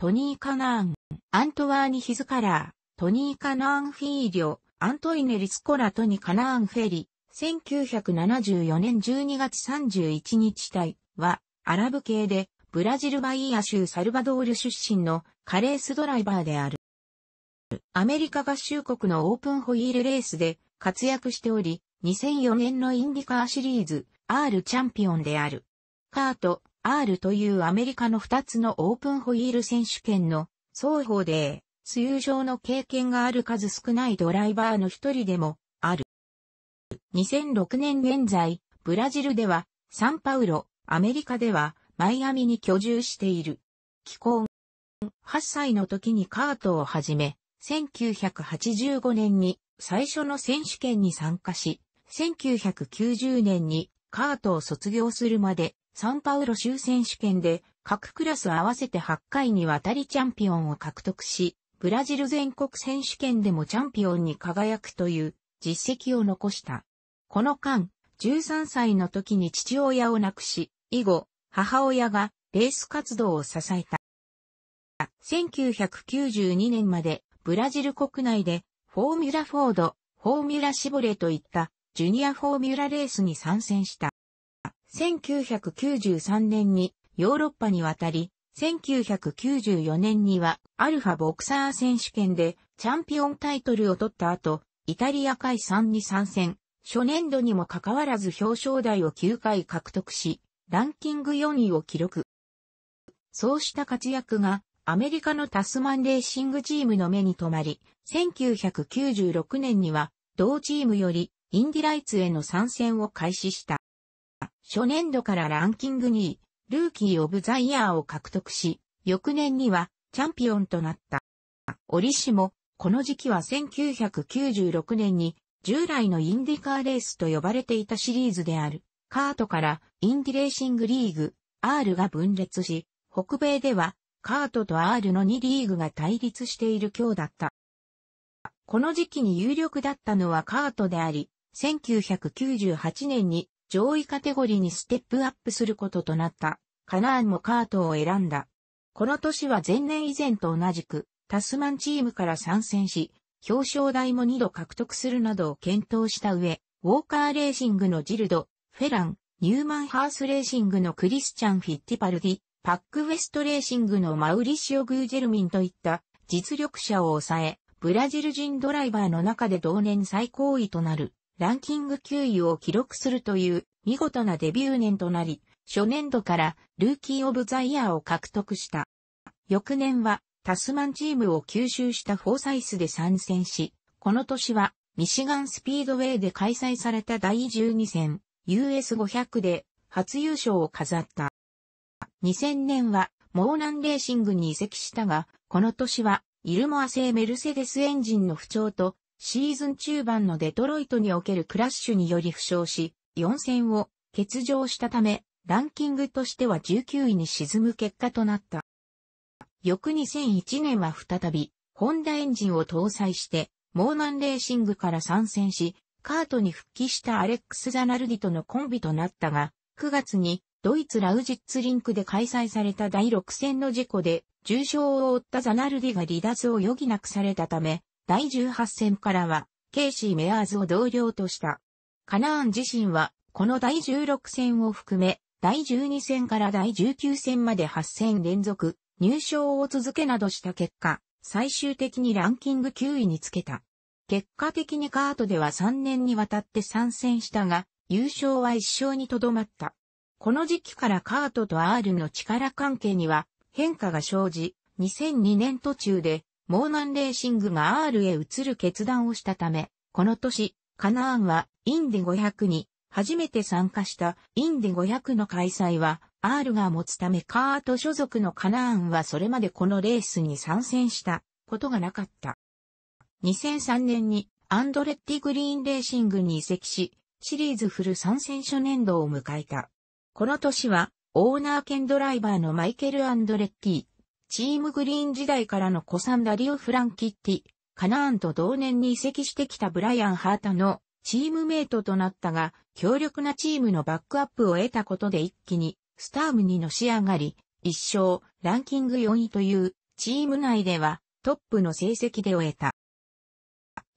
トニー・カナーン、アントワーニ・ヒズカラー、トニー・カナーン・フィーリョ、アントイネ・リスコラ・トニ・カナーン・フェリ、1974年12月31日体は、アラブ系で、ブラジルバイア州サルバドール出身のカレースドライバーである。アメリカ合衆国のオープンホイールレースで活躍しており、2004年のインディカーシリーズ R チャンピオンである。カート、R というアメリカの2つのオープンホイール選手権の双方で、通常の経験がある数少ないドライバーの一人でもある。2006年現在、ブラジルではサンパウロ、アメリカではマイアミに居住している。気候8歳の時にカートを始め、1985年に最初の選手権に参加し、1990年にカートを卒業するまでサンパウロ州選手権で各クラス合わせて8回にわたりチャンピオンを獲得し、ブラジル全国選手権でもチャンピオンに輝くという実績を残した。この間、13歳の時に父親を亡くし、以後、母親がレース活動を支えた。1992年までブラジル国内でフォーミュラフォード、フォーミュラシボレといったジュニアフォーミュラレースに参戦した。1993年にヨーロッパに渡り、1994年にはアルファボクサー選手権でチャンピオンタイトルを取った後、イタリア海3に参戦、初年度にもかかわらず表彰台を9回獲得し、ランキング4位を記録。そうした活躍がアメリカのタスマンレーシングチームの目に留まり、1996年には同チームよりインディライツへの参戦を開始した。初年度からランキング2位、ルーキー・オブ・ザ・イヤーを獲得し、翌年にはチャンピオンとなった。折しも、この時期は1996年に従来のインディカーレースと呼ばれていたシリーズである、カートからインディレーシングリーグ R が分裂し、北米ではカートと R の2リーグが対立している今日だった。この時期に有力だったのはカートであり、1998年に上位カテゴリーにステップアップすることとなった。カナーンもカートを選んだ。この年は前年以前と同じく、タスマンチームから参戦し、表彰台も2度獲得するなどを検討した上、ウォーカーレーシングのジルド、フェラン、ニューマンハースレーシングのクリスチャン・フィッティパルディ、パックウェストレーシングのマウリシオ・グージェルミンといった実力者を抑え、ブラジル人ドライバーの中で同年最高位となるランキング9位を記録するという見事なデビュー年となり、初年度からルーキーオブザイヤーを獲得した。翌年はタスマンチームを吸収したフォーサイスで参戦し、この年はミシガンスピードウェイで開催された第12戦 US500 で初優勝を飾った。2000年はモーナンレーシングに移籍したが、この年はイルモア製メルセデスエンジンの不調とシーズン中盤のデトロイトにおけるクラッシュにより負傷し、4戦を欠場したため、ランキングとしては19位に沈む結果となった。翌2001年は再び、ホンダエンジンを搭載して、モーマンレーシングから参戦し、カートに復帰したアレックス・ザナルディとのコンビとなったが、9月にドイツラウジッツリンクで開催された第6戦の事故で重傷を負ったザナルディが離脱を余儀なくされたため、第18戦からは、ケイシー・メアーズを同僚とした。カナーン自身は、この第16戦を含め、第12戦から第19戦まで8戦連続、入賞を続けなどした結果、最終的にランキング9位につけた。結果的にカートでは3年にわたって参戦したが、優勝は1勝にとどまった。この時期からカートと R の力関係には変化が生じ、2002年途中でモーナンレーシングが R へ移る決断をしたため、この年、カナーンはインディ500に初めて参加したインディ500の開催は R が持つためカート所属のカナーンはそれまでこのレースに参戦したことがなかった。2003年にアンドレッティグリーンレーシングに移籍し、シリーズフル参戦初年度を迎えた。この年はオーナー兼ドライバーのマイケル・アンドレッティ、チームグリーン時代からの古参ダリオ・フランキッティ、カナーンと同年に移籍してきたブライアン・ハータのチームメイトとなったが、強力なチームのバックアップを得たことで一気にスタームにのし上がり、一勝、ランキング4位というチーム内ではトップの成績で終えた。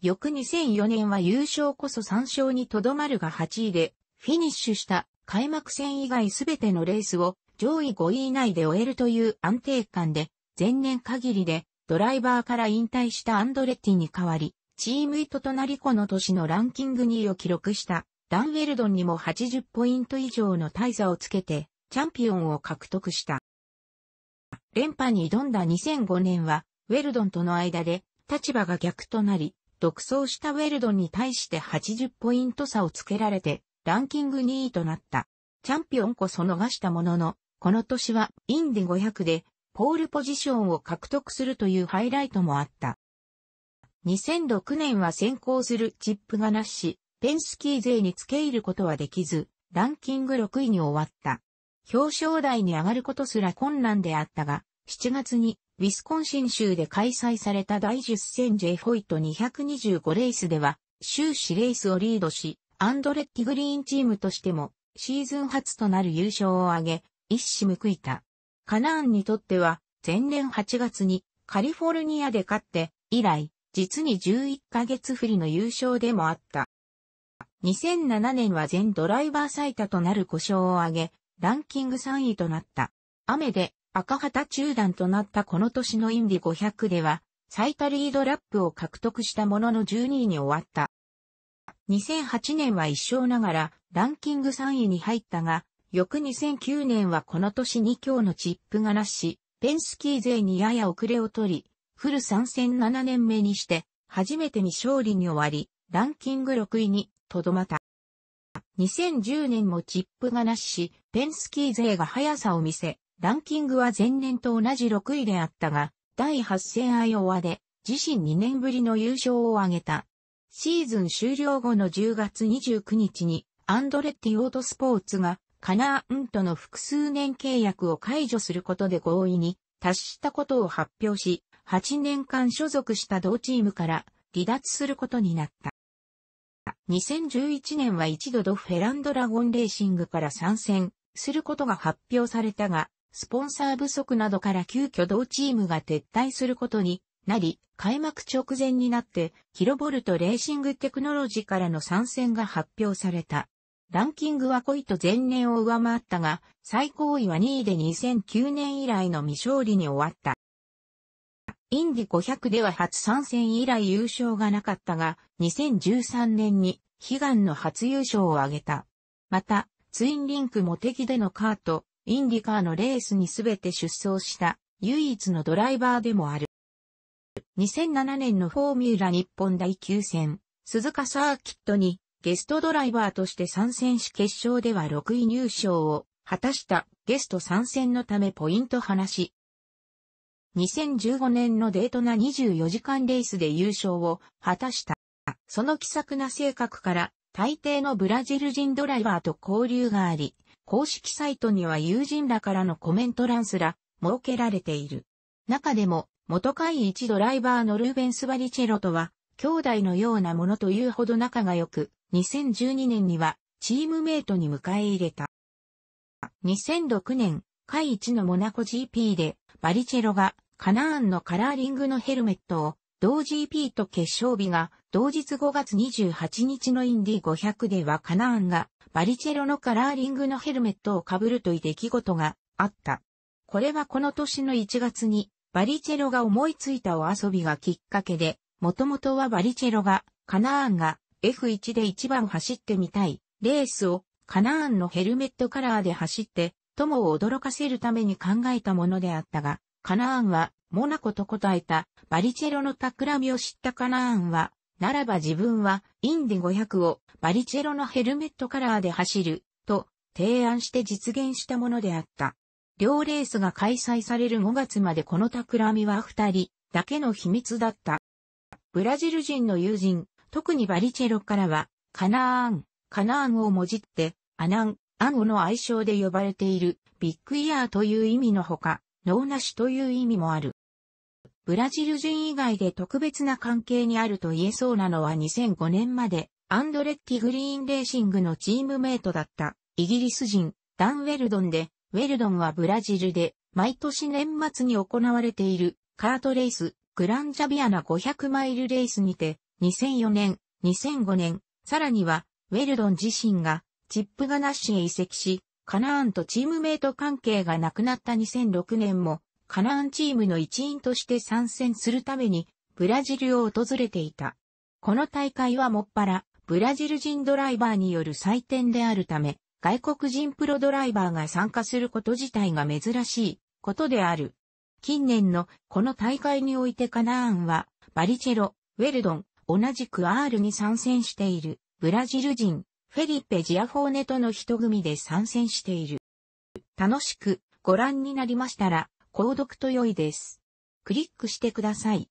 翌2004年は優勝こそ3勝にとどまるが8位でフィニッシュした開幕戦以外すべてのレースを上位5位以内で終えるという安定感で、前年限りでドライバーから引退したアンドレッティに代わり、チームイトとなりこの年のランキング2位を記録したダンウェルドンにも80ポイント以上の大差をつけてチャンピオンを獲得した。連覇に挑んだ2005年は、ウェルドンとの間で立場が逆となり、独走したウェルドンに対して80ポイント差をつけられて、ランキング2位となった。チャンピオンこそ逃したものの、この年はインディ500でポールポジションを獲得するというハイライトもあった。2006年は先行するチップがなし、ペンスキー勢に付け入ることはできず、ランキング6位に終わった。表彰台に上がることすら困難であったが、7月にウィスコンシン州で開催された第10戦 J ホイット225レースでは、終始レースをリードし、アンドレッティグリーンチームとしてもシーズン初となる優勝を挙げ、一矢報いた。カナーンにとっては、前年8月にカリフォルニアで勝って、以来、実に11ヶ月振りの優勝でもあった。2007年は全ドライバー最多となる故障を挙げ、ランキング3位となった。雨で赤旗中断となったこの年のインディ500では、最多リードラップを獲得したものの12位に終わった。2008年は一勝ながらランキング3位に入ったが、翌2009年はこの年に強のチップがなし、ペンスキー勢にやや遅れを取り、フル参戦7年目にして、初めてに勝利に終わり、ランキング6位にとどまった。2010年もチップがなしし、ペンスキー勢が速さを見せ、ランキングは前年と同じ6位であったが、第8戦アイオワで自身2年ぶりの優勝を挙げた。シーズン終了後の10月29日に、アンドレッティオートスポーツが、カナーンとの複数年契約を解除することで合意に達したことを発表し、8年間所属した同チームから離脱することになった。2011年は一度ドフェランドラゴンレーシングから参戦することが発表されたが、スポンサー不足などから急遽同チームが撤退することになり、開幕直前になって、キロボルトレーシングテクノロジーからの参戦が発表された。ランキングは5位と前年を上回ったが、最高位は2位で2009年以来の未勝利に終わった。インディ500では初参戦以来優勝がなかったが、2013年に悲願の初優勝を挙げた。また、ツインリンクも敵でのカート、インディカーのレースにすべて出走した、唯一のドライバーでもある。2007年のフォーミュラ日本第9戦、鈴鹿サーキットにゲストドライバーとして参戦し決勝では6位入賞を果たしたゲスト参戦のためポイント話。2015年のデートな24時間レースで優勝を果たした。その気さくな性格から大抵のブラジル人ドライバーと交流があり、公式サイトには友人らからのコメント欄すら設けられている。中でも元会一ドライバーのルーベンス・バリチェロとは、兄弟のようなものというほど仲が良く、2012年にはチームメイトに迎え入れた。2006年、会一のモナコ GP で、バリチェロがカナーンのカラーリングのヘルメットを、同 GP と決勝日が、同日5月28日のインディ500ではカナーンが、バリチェロのカラーリングのヘルメットを被るという出来事があった。これはこの年の1月にバリチェロが思いついたお遊びがきっかけで、もともとはバリチェロが、カナーンが F1 で一番走ってみたい、レースをカナーンのヘルメットカラーで走って、友を驚かせるために考えたものであったが、カナーンは、モナコと答えた、バリチェロの企みを知ったカナーンは、ならば自分は、インディ500を、バリチェロのヘルメットカラーで走る、と、提案して実現したものであった。両レースが開催される5月までこの企みは二人だけの秘密だった。ブラジル人の友人、特にバリチェロからは、カナーン、カナーンをもじって、アナン、アンゴの愛称で呼ばれている、ビッグイヤーという意味のほか、脳なしという意味もある。ブラジル人以外で特別な関係にあると言えそうなのは2005年まで、アンドレッティ・グリーンレーシングのチームメイトだった、イギリス人、ダン・ウェルドンで、ウェルドンはブラジルで毎年年末に行われているカートレースグランジャビアナ500マイルレースにて2004年、2005年、さらにはウェルドン自身がチップガナッシュへ移籍し、カナーンとチームメイト関係がなくなった2006年もカナーンチームの一員として参戦するためにブラジルを訪れていた。この大会はもっぱらブラジル人ドライバーによる祭典であるため、外国人プロドライバーが参加すること自体が珍しいことである。近年のこの大会においてカナーンは、バリチェロ、ウェルドン、同じく R に参戦している、ブラジル人、フェリペ・ジアフォーネとの一組で参戦している。楽しくご覧になりましたら、購読と良いです。クリックしてください。